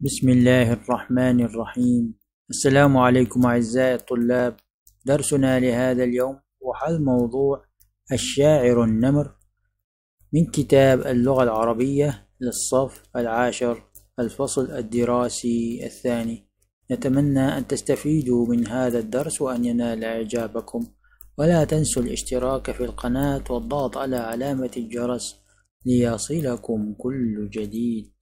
بسم الله الرحمن الرحيم السلام عليكم أعزائي الطلاب درسنا لهذا اليوم وحل موضوع الشاعر النمر من كتاب اللغة العربية للصف العاشر الفصل الدراسي الثاني نتمنى أن تستفيدوا من هذا الدرس وأن ينال إعجابكم ولا تنسوا الاشتراك في القناة والضغط على علامة الجرس ليصلكم كل جديد